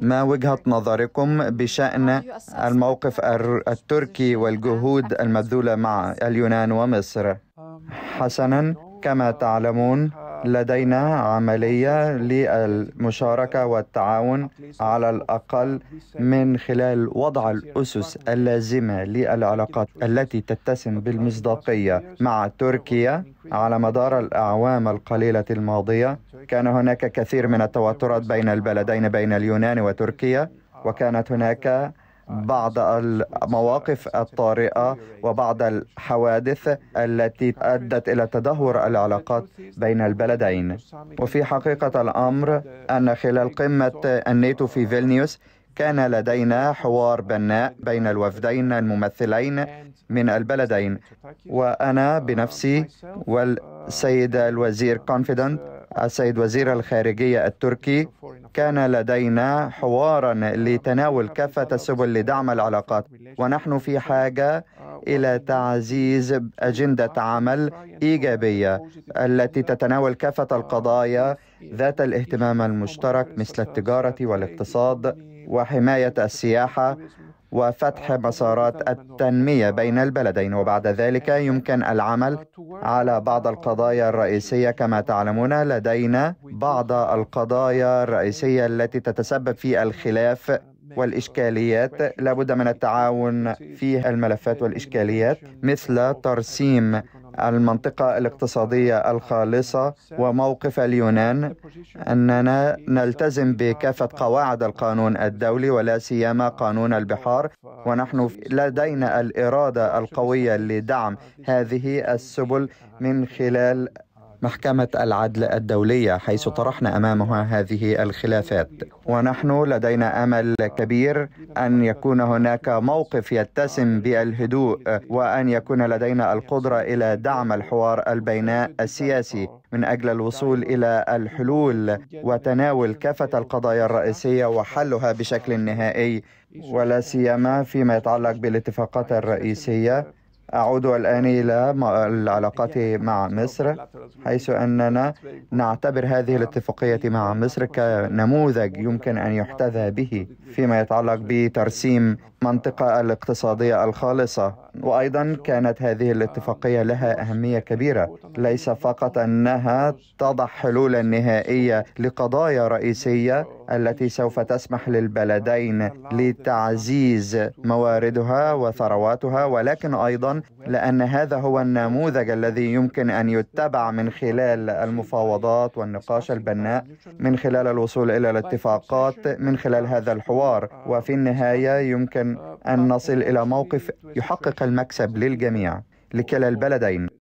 ما وجهة نظركم بشأن الموقف التركي والجهود المبذولة مع اليونان ومصر؟ حسنا كما تعلمون لدينا عملية للمشاركة والتعاون على الأقل من خلال وضع الأسس اللازمة للعلاقات التي تتسم بالمصداقية مع تركيا على مدار الأعوام القليلة الماضية كان هناك كثير من التوترات بين البلدين بين اليونان وتركيا وكانت هناك بعض المواقف الطارئه وبعض الحوادث التي ادت الى تدهور العلاقات بين البلدين وفي حقيقه الامر ان خلال قمه الناتو في فيلنيوس كان لدينا حوار بناء بين الوفدين الممثلين من البلدين وانا بنفسي والسيد الوزير كونفيدنت السيد وزير الخارجيه التركي كان لدينا حوارا لتناول كافة السبل لدعم العلاقات ونحن في حاجة إلى تعزيز أجندة عمل إيجابية التي تتناول كافة القضايا ذات الاهتمام المشترك مثل التجارة والاقتصاد وحماية السياحة وفتح مسارات التنمية بين البلدين وبعد ذلك يمكن العمل على بعض القضايا الرئيسية كما تعلمون لدينا بعض القضايا الرئيسية التي تتسبب في الخلاف والإشكاليات لابد من التعاون في الملفات والإشكاليات مثل ترسيم المنطقة الاقتصادية الخالصة وموقف اليونان أننا نلتزم بكافة قواعد القانون الدولي ولا سيما قانون البحار ونحن لدينا الإرادة القوية لدعم هذه السبل من خلال محكمة العدل الدولية حيث طرحنا أمامها هذه الخلافات ونحن لدينا أمل كبير أن يكون هناك موقف يتسم بالهدوء وأن يكون لدينا القدرة إلى دعم الحوار البيناء السياسي من أجل الوصول إلى الحلول وتناول كافة القضايا الرئيسية وحلها بشكل نهائي ولا سيما فيما يتعلق بالاتفاقات الرئيسية أعود الآن إلى العلاقات مع مصر حيث أننا نعتبر هذه الاتفاقية مع مصر كنموذج يمكن أن يحتذى به فيما يتعلق بترسيم منطقة الاقتصادية الخالصة وأيضا كانت هذه الاتفاقية لها أهمية كبيرة ليس فقط أنها تضع حلولا نهائية لقضايا رئيسية التي سوف تسمح للبلدين لتعزيز مواردها وثرواتها ولكن ايضا لان هذا هو النموذج الذي يمكن ان يتبع من خلال المفاوضات والنقاش البناء من خلال الوصول الى الاتفاقات من خلال هذا الحوار وفي النهايه يمكن أن نصل إلى موقف يحقق المكسب للجميع لكلا البلدين